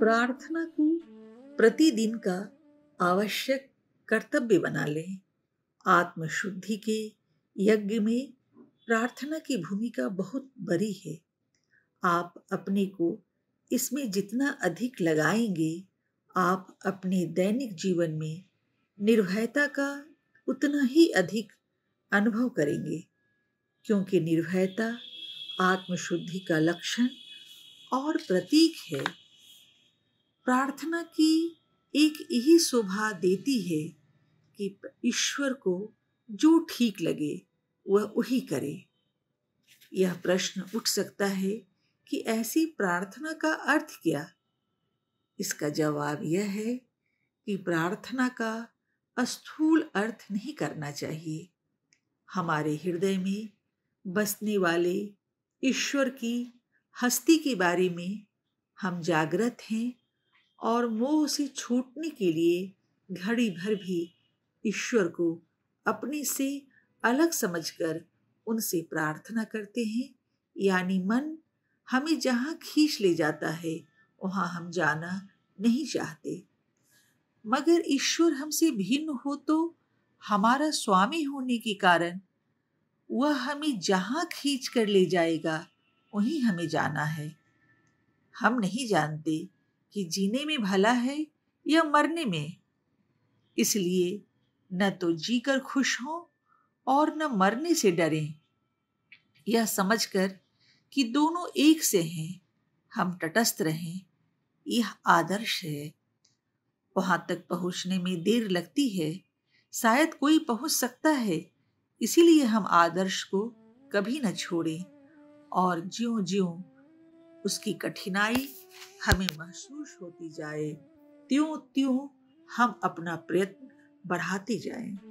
प्रार्थना को प्रतिदिन का आवश्यक कर्तव्य बना लें आत्मशुद्धि के यज्ञ में प्रार्थना की भूमिका बहुत बड़ी है आप अपने को इसमें जितना अधिक लगाएंगे आप अपने दैनिक जीवन में निर्भयता का उतना ही अधिक अनुभव करेंगे क्योंकि निर्भयता आत्मशुद्धि का लक्षण और प्रतीक है प्रार्थना की एक यही शोभा देती है कि ईश्वर को जो ठीक लगे वह वही करे यह प्रश्न उठ सकता है कि ऐसी प्रार्थना का अर्थ क्या इसका जवाब यह है कि प्रार्थना का स्थूल अर्थ नहीं करना चाहिए हमारे हृदय में बसने वाले ईश्वर की हस्ती के बारे में हम जागृत हैं और वो उसे छूटने के लिए घड़ी भर भी ईश्वर को अपने से अलग समझकर उनसे प्रार्थना करते हैं यानी मन हमें जहाँ खींच ले जाता है वहाँ हम जाना नहीं चाहते मगर ईश्वर हमसे भिन्न हो तो हमारा स्वामी होने के कारण वह हमें जहाँ खींच कर ले जाएगा वहीं हमें जाना है हम नहीं जानते कि जीने में भला है या मरने में इसलिए न तो जीकर खुश हों और न मरने से डरें यह समझकर कि दोनों एक से हैं हम तटस्थ रहें यह आदर्श है वहाँ तक पहुँचने में देर लगती है शायद कोई पहुँच सकता है इसीलिए हम आदर्श को कभी न छोड़ें और ज्यों ज्यों उसकी कठिनाई हमें महसूस होती जाए त्यों त्यों हम अपना प्रयत्न बढ़ाते जाएं।